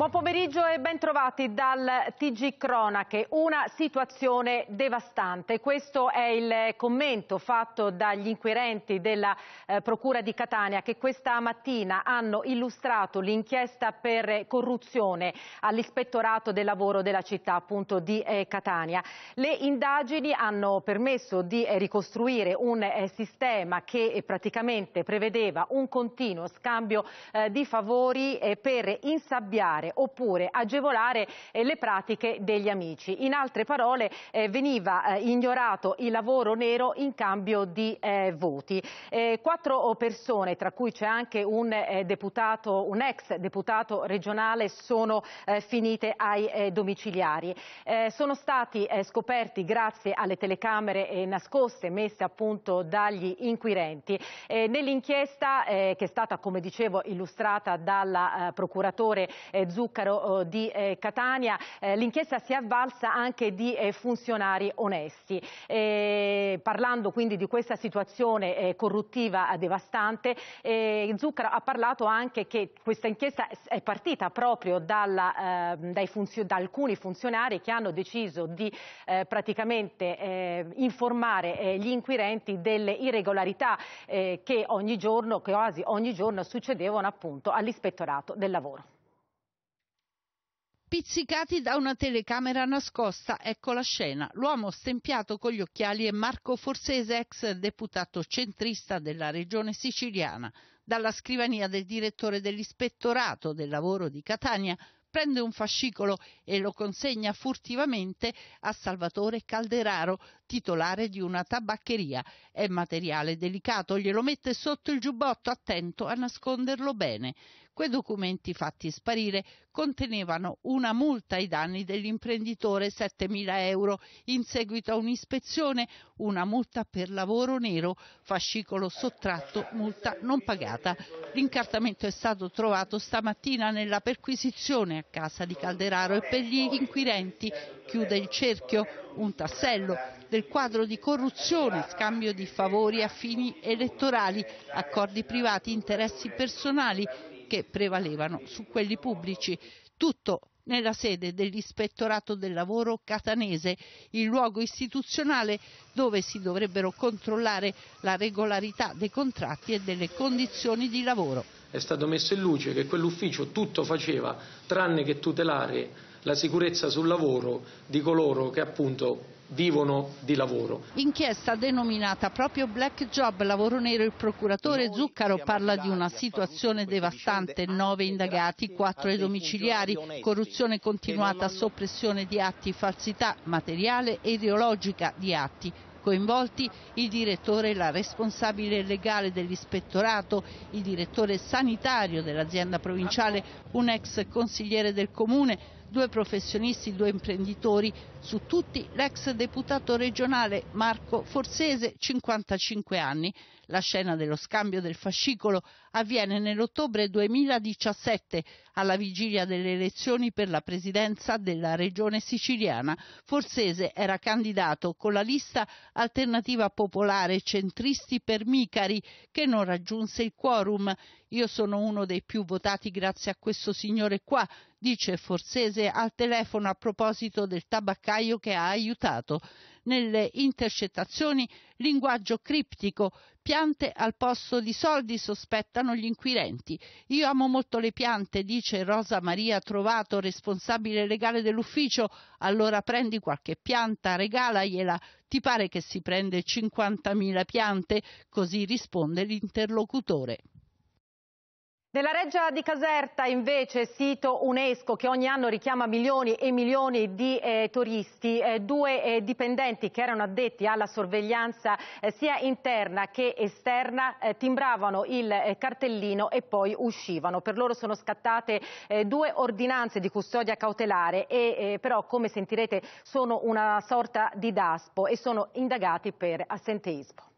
Buon pomeriggio e bentrovati dal TG Cronache. Una situazione devastante. Questo è il commento fatto dagli inquirenti della eh, Procura di Catania che questa mattina hanno illustrato l'inchiesta per corruzione all'ispettorato del lavoro della città appunto di eh, Catania. Le indagini hanno permesso di eh, ricostruire un eh, sistema che eh, praticamente prevedeva un continuo scambio eh, di favori per insabbiare oppure agevolare eh, le pratiche degli amici. In altre parole eh, veniva eh, ignorato il lavoro nero in cambio di voti. quattro persone, tra cui c'è anche un, deputato, un ex deputato regionale, sono finite ai domiciliari. sono stati scoperti grazie alle telecamere nascoste messe a dagli inquirenti. Nell'inchiesta, che è stata come dicevo illustrata dal procuratore eh, Zuccaro eh, di eh, Catania, eh, l'inchiesta si è avvalsa anche di funzionari onesti. parlando quindi di questa situazione corruttiva devastante, Zuccaro ha parlato anche che questa inchiesta è partita proprio dalla, ehm, funzio da alcuni funzionari che hanno deciso di praticamente informare gli inquirenti delle irregolarità che ogni giorno, quasi ogni giorno, succedevano appunto all'ispettorato del lavoro. Pizzicati da una telecamera nascosta, ecco la scena. L'uomo stempiato con gli occhiali è Marco Forsese, ex deputato centrista della regione siciliana. Dalla scrivania del direttore dell'ispettorato del lavoro di Catania prende un fascicolo e lo consegna furtivamente a Salvatore Calderaro, titolare di una tabaccheria. È materiale delicato, glielo mette sotto il giubbotto, attento a nasconderlo bene. Quei documenti fatti sparire contenevano una multa ai danni dell'imprenditore 7.000 euro in seguito a un'ispezione, una multa per lavoro nero, fascicolo sottratto, multa non pagata. L'incartamento è stato trovato stamattina nella perquisizione a casa di Calderaro e per gli inquirenti chiude il cerchio un tassello del quadro di corruzione, scambio di favori a fini elettorali, accordi privati, interessi personali che prevalevano su quelli pubblici. Tutto nella sede dell'Ispettorato del Lavoro catanese, il luogo istituzionale dove si dovrebbero controllare la regolarità dei contratti e delle condizioni di lavoro. È stato messo in luce che quell'ufficio tutto faceva tranne che tutelare la sicurezza sul lavoro di coloro che appunto vivono di lavoro. Inchiesta denominata proprio Black Job, lavoro nero, il procuratore Zuccaro parla di una situazione devastante, nove indagati, quattro ai domiciliari, corruzione continuata, soppressione di atti, falsità materiale e ideologica di atti, coinvolti il direttore la responsabile legale dell'ispettorato, il direttore sanitario dell'azienda provinciale, un ex consigliere del comune, due professionisti, due imprenditori, su tutti l'ex deputato regionale Marco Forsese, 55 anni. La scena dello scambio del fascicolo avviene nell'ottobre 2017, alla vigilia delle elezioni per la presidenza della regione siciliana. Forsese era candidato con la lista alternativa popolare centristi per Micari, che non raggiunse il quorum. Io sono uno dei più votati grazie a questo signore qua, dice Forzese al telefono a proposito del tabaccaio che ha aiutato. Nelle intercettazioni linguaggio criptico, piante al posto di soldi sospettano gli inquirenti. Io amo molto le piante, dice Rosa Maria Trovato, responsabile legale dell'ufficio. Allora prendi qualche pianta, regalagliela. Ti pare che si prende 50.000 piante? Così risponde l'interlocutore. Nella reggia di Caserta invece, sito UNESCO che ogni anno richiama milioni e milioni di eh, turisti, eh, due eh, dipendenti che erano addetti alla sorveglianza eh, sia interna che esterna eh, timbravano il eh, cartellino e poi uscivano. Per loro sono scattate due ordinanze di custodia cautelare e però come sentirete sono una sorta di daspo e sono indagati per assenteismo.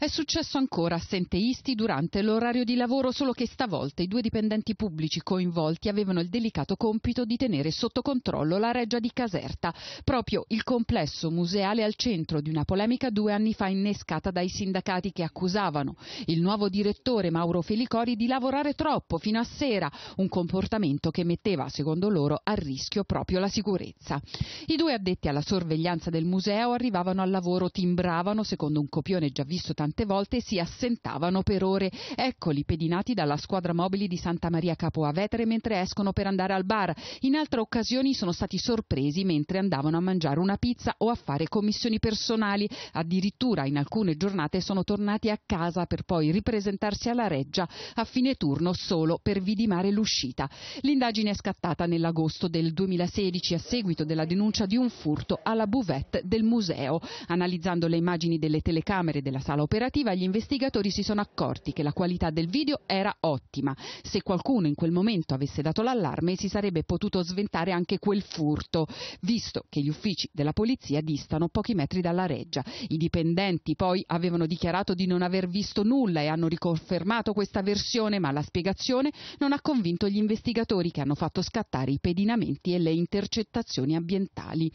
È successo ancora assenteisti durante l'orario di lavoro, solo che stavolta i due dipendenti pubblici coinvolti avevano il delicato compito di tenere sotto controllo la reggia di Caserta, proprio il complesso museale al centro di una polemica due anni fa innescata dai sindacati che accusavano il nuovo direttore Mauro Felicori di lavorare troppo fino a sera, un comportamento che metteva, secondo loro, a rischio proprio la sicurezza. I due addetti alla sorveglianza del museo arrivavano al lavoro, timbravano, secondo un copione già visto tanto tante volte si assentavano per ore. Eccoli pedinati dalla squadra mobili di Santa Maria Capo Avetere mentre escono per andare al bar. In altre occasioni sono stati sorpresi mentre andavano a mangiare una pizza o a fare commissioni personali. Addirittura in alcune giornate sono tornati a casa per poi ripresentarsi alla reggia a fine turno solo per vidimare l'uscita. L'indagine è scattata nell'agosto del 2016 a seguito della denuncia di un furto alla buvette del museo. Analizzando le immagini delle telecamere della sala operativa, operativa gli investigatori si sono accorti che la qualità del video era ottima. Se qualcuno in quel momento avesse dato l'allarme si sarebbe potuto sventare anche quel furto, visto che gli uffici della polizia distano pochi metri dalla reggia. I dipendenti poi avevano dichiarato di non aver visto nulla e hanno riconfermato questa versione, ma la spiegazione non ha convinto gli investigatori che hanno fatto scattare i pedinamenti e le intercettazioni ambientali.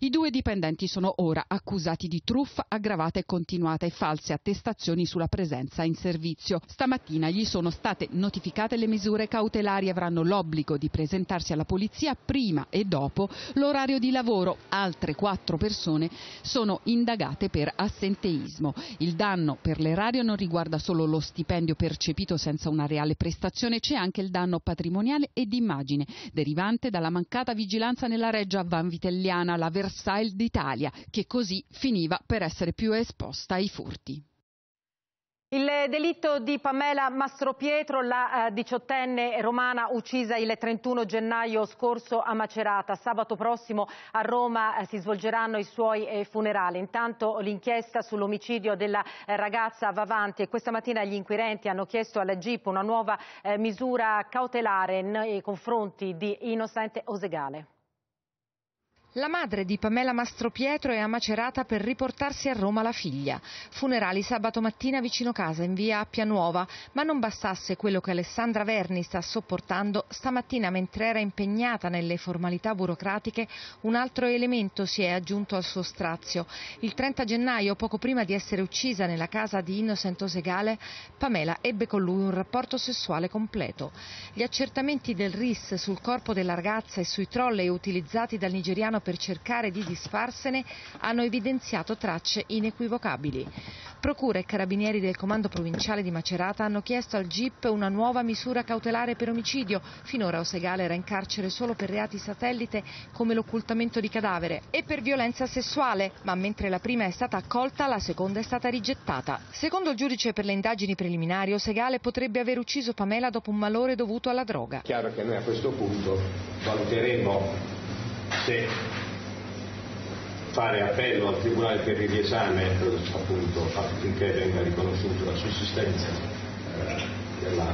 I due dipendenti sono ora accusati di truffa aggravata e continuata e false attestazioni attestazioni sulla presenza in servizio. Stamattina gli sono state notificate le misure cautelari, avranno l'obbligo di presentarsi alla polizia prima e dopo l'orario di lavoro. Altre quattro persone sono indagate per assenteismo. Il danno per l'erario non riguarda solo lo stipendio percepito senza una reale prestazione, c'è anche il danno patrimoniale e d'immagine derivante dalla mancata vigilanza nella reggia vanvitelliana, la Versailles d'Italia, che così finiva per essere più esposta ai furti. Il delitto di Pamela Mastropietro, la eh, diciottenne romana uccisa il 31 gennaio scorso a Macerata. Sabato prossimo a Roma eh, si svolgeranno i suoi eh, funerali. Intanto l'inchiesta sull'omicidio della ragazza va avanti e questa mattina gli inquirenti hanno chiesto alla GIP una nuova misura cautelare nei confronti di Innocente Osegale. La madre di Pamela Mastropietro è a Macerata per riportarsi a Roma la figlia. Funerali sabato mattina vicino casa in via Appia Nuova, ma non bastasse quello che Alessandra Verni sta sopportando, stamattina mentre era impegnata nelle formalità burocratiche un altro elemento si è aggiunto al suo strazio. Il 30 gennaio, poco prima di essere uccisa nella casa di Innocento Segale, Pamela ebbe con lui un rapporto sessuale completo. Gli accertamenti del RIS sul corpo della ragazza e sui trolley utilizzati dal nigeriano italiano per cercare di disfarsene hanno evidenziato tracce inequivocabili. Procura e carabinieri del comando provinciale di Macerata hanno chiesto al GIP una nuova misura cautelare per omicidio. Finora Osegale era in carcere solo per reati satellite come l'occultamento di cadavere e per violenza sessuale, ma mentre la prima è stata accolta la seconda è stata rigettata. Secondo il giudice per le indagini preliminari Osegale potrebbe aver ucciso Pamela dopo un malore dovuto alla droga. Chiaro che noi a questo punto valuteremo se fare appello al Tribunale per il riesame appunto, affinché venga riconosciuta la sussistenza eh, della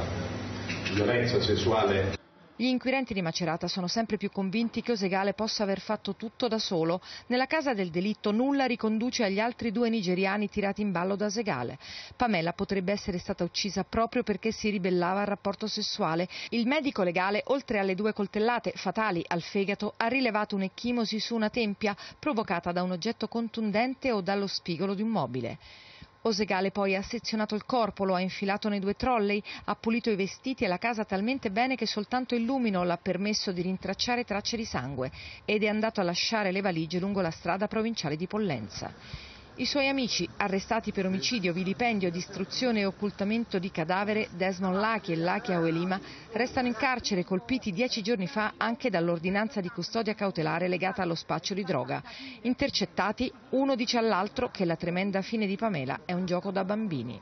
violenza sessuale gli inquirenti di Macerata sono sempre più convinti che Osegale possa aver fatto tutto da solo. Nella casa del delitto nulla riconduce agli altri due nigeriani tirati in ballo da Osegale. Pamela potrebbe essere stata uccisa proprio perché si ribellava al rapporto sessuale. Il medico legale, oltre alle due coltellate fatali al fegato, ha rilevato un'ecchimosi su una tempia provocata da un oggetto contundente o dallo spigolo di un mobile. Osegale poi ha sezionato il corpo, lo ha infilato nei due trolley, ha pulito i vestiti e la casa talmente bene che soltanto il lumino l'ha permesso di rintracciare tracce di sangue ed è andato a lasciare le valigie lungo la strada provinciale di Pollenza. I suoi amici, arrestati per omicidio, vilipendio, distruzione e occultamento di cadavere, Desmond Laki e Laki Auelima, restano in carcere colpiti dieci giorni fa anche dall'ordinanza di custodia cautelare legata allo spaccio di droga. Intercettati, uno dice all'altro che la tremenda fine di Pamela è un gioco da bambini.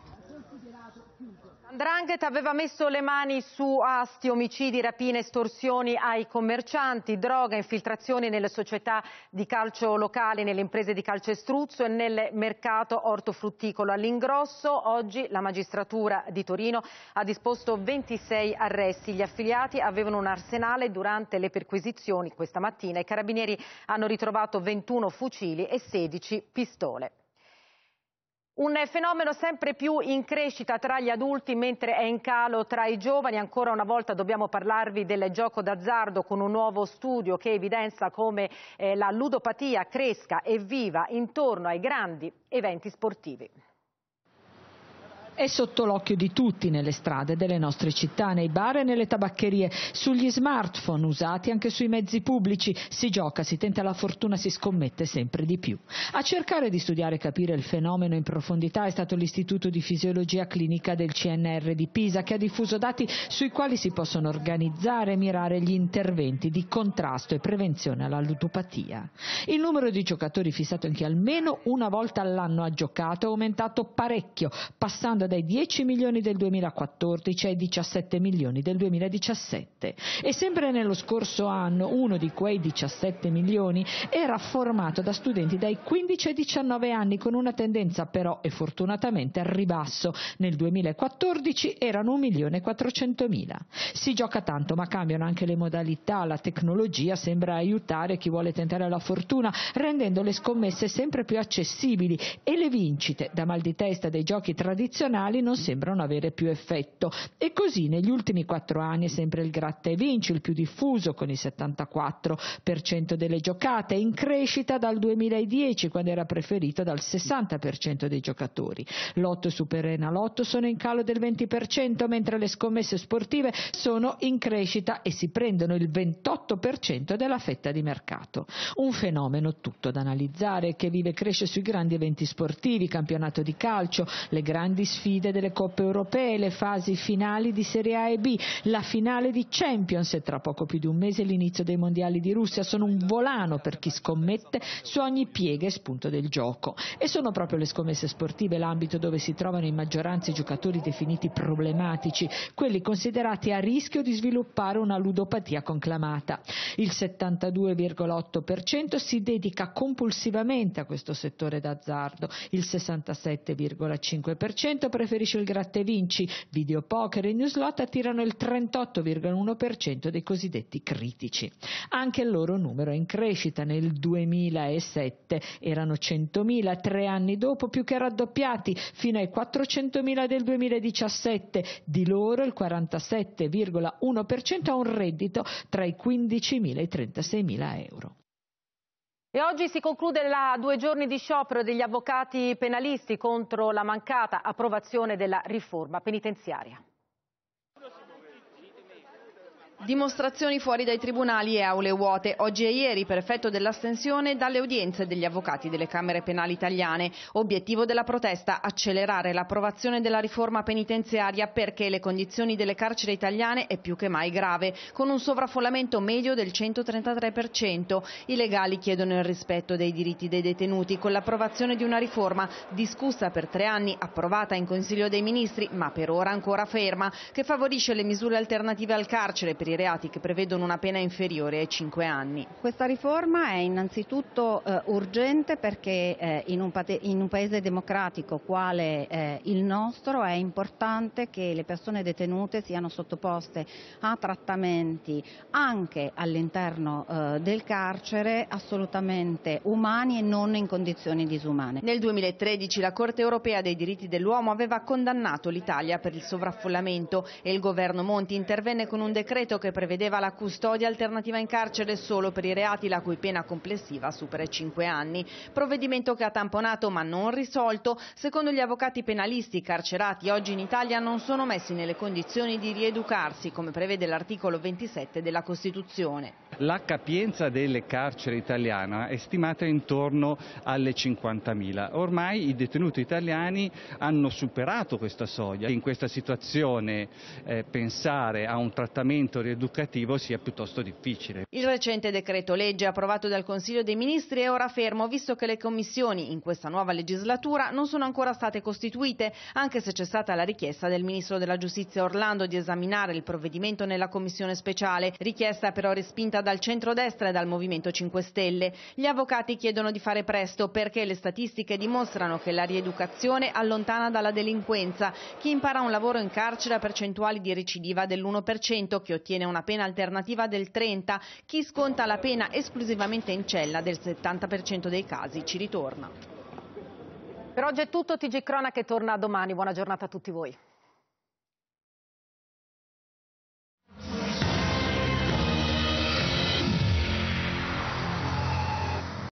'ndrangheta aveva messo le mani su asti, omicidi, rapine, estorsioni ai commercianti, droga, infiltrazioni nelle società di calcio locali, nelle imprese di calcestruzzo e nel mercato ortofrutticolo. All'ingrosso oggi la magistratura di Torino ha disposto 26 arresti. Gli affiliati avevano un arsenale durante le perquisizioni questa mattina. I carabinieri hanno ritrovato 21 fucili e 16 pistole. Un fenomeno sempre più in crescita tra gli adulti mentre è in calo tra i giovani. Ancora una volta dobbiamo parlarvi del gioco d'azzardo con un nuovo studio che evidenzia come eh, la ludopatia cresca e viva intorno ai grandi eventi sportivi. È sotto l'occhio di tutti nelle strade delle nostre città, nei bar e nelle tabaccherie, sugli smartphone usati anche sui mezzi pubblici. Si gioca, si tenta la fortuna, si scommette sempre di più. A cercare di studiare e capire il fenomeno in profondità è stato l'Istituto di Fisiologia Clinica del CNR di Pisa che ha diffuso dati sui quali si possono organizzare e mirare gli interventi di contrasto e prevenzione alla ludopatia. Il numero di giocatori fissato in chi almeno una volta all'anno ha giocato è aumentato parecchio, passando passando dai 10 milioni del 2014 ai 17 milioni del 2017 e sempre nello scorso anno uno di quei 17 milioni era formato da studenti dai 15 ai 19 anni con una tendenza però e fortunatamente al ribasso. Nel 2014 erano 1 milione 400 mila. Si gioca tanto ma cambiano anche le modalità, la tecnologia sembra aiutare chi vuole tentare la fortuna rendendo le scommesse sempre più accessibili e le vincite da mal di testa dei giochi tradizionali istituzionali non sembrano avere più effetto e così negli ultimi quattro anni è sempre il gratta e vinci il più diffuso con il 74% delle giocate in crescita dal 2010 quando era preferito dal 60% dei giocatori. Lotto e Superena sono in calo del 20% mentre le scommesse sportive sono in crescita e si prendono il 28% della fetta di mercato. Un fenomeno tutto da analizzare che vive e cresce sui grandi eventi sportivi, campionato di calcio, le grandi sfide sfide delle Coppe Europee, le fasi finali di Serie A e B, la finale di Champions e tra poco più di un mese l'inizio dei mondiali di Russia sono un volano per chi scommette su ogni piega e spunto del gioco. E sono proprio le scommesse sportive l'ambito dove si trovano in maggioranza i giocatori definiti problematici, quelli considerati a rischio di sviluppare una ludopatia conclamata. Il 72,8% si dedica compulsivamente a questo settore d'azzardo, il 67,5% preferisce il e vinci, videopoker e newslot attirano il 38,1% dei cosiddetti critici. Anche il loro numero è in crescita, nel 2007 erano 100.000, tre anni dopo più che raddoppiati fino ai 400.000 del 2017, di loro il 47,1% ha un reddito tra i 15.000 e i 36.000 euro. E oggi si conclude la due giorni di sciopero degli avvocati penalisti contro la mancata approvazione della riforma penitenziaria. Dimostrazioni fuori dai tribunali e aule vuote. Oggi e ieri, per effetto dell'astensione, dalle udienze degli avvocati delle Camere Penali Italiane. Obiettivo della protesta, accelerare l'approvazione della riforma penitenziaria perché le condizioni delle carceri italiane è più che mai grave, con un sovraffollamento medio del 133%. I legali chiedono il rispetto dei diritti dei detenuti con l'approvazione di una riforma discussa per tre anni, approvata in Consiglio dei Ministri, ma per ora ancora ferma, che favorisce le misure alternative al carcere per i reati che prevedono una pena inferiore ai 5 anni. Questa riforma è innanzitutto eh, urgente perché eh, in, un in, un paese democratico quale eh, il nostro è importante che le persone detenute siano sottoposte a trattamenti anche all'interno eh, del carcere assolutamente umani e non in condizioni disumane. Nel 2013 la Corte europea dei diritti dell'uomo aveva condannato l'Italia per il sovraffollamento e il governo Monti intervenne con un decreto che che prevedeva la custodia alternativa in carcere solo per i reati la cui pena complessiva supera i 5 anni. Provvedimento che ha tamponato ma non risolto. Secondo gli avvocati penalisti, i carcerati oggi in Italia non sono messi nelle condizioni di rieducarsi, come prevede l'articolo 27 della Costituzione. La capienza delle carceri italiane è stimata intorno alle 50.000. Ormai i detenuti italiani hanno superato questa soglia. In questa situazione eh, pensare a un trattamento rieducato educativo sia piuttosto difficile. Il recente decreto legge approvato dal Consiglio dei Ministri è ora fermo visto che le commissioni in questa nuova legislatura non sono ancora state costituite, anche se c'è stata la richiesta del Ministro della Giustizia Orlando di esaminare il provvedimento nella commissione speciale, richiesta però respinta dal centrodestra e dal Movimento 5 Stelle. Gli avvocati chiedono di fare presto perché le statistiche dimostrano che la rieducazione allontana dalla delinquenza. Chi impara un lavoro in carcere ha percentuali di recidiva dell'1% chi ottiene infine una pena alternativa del 30. Chi sconta la pena esclusivamente in cella del 70% dei casi ci ritorna. Per oggi è tutto, TG Cronache torna domani. Buona giornata a tutti voi.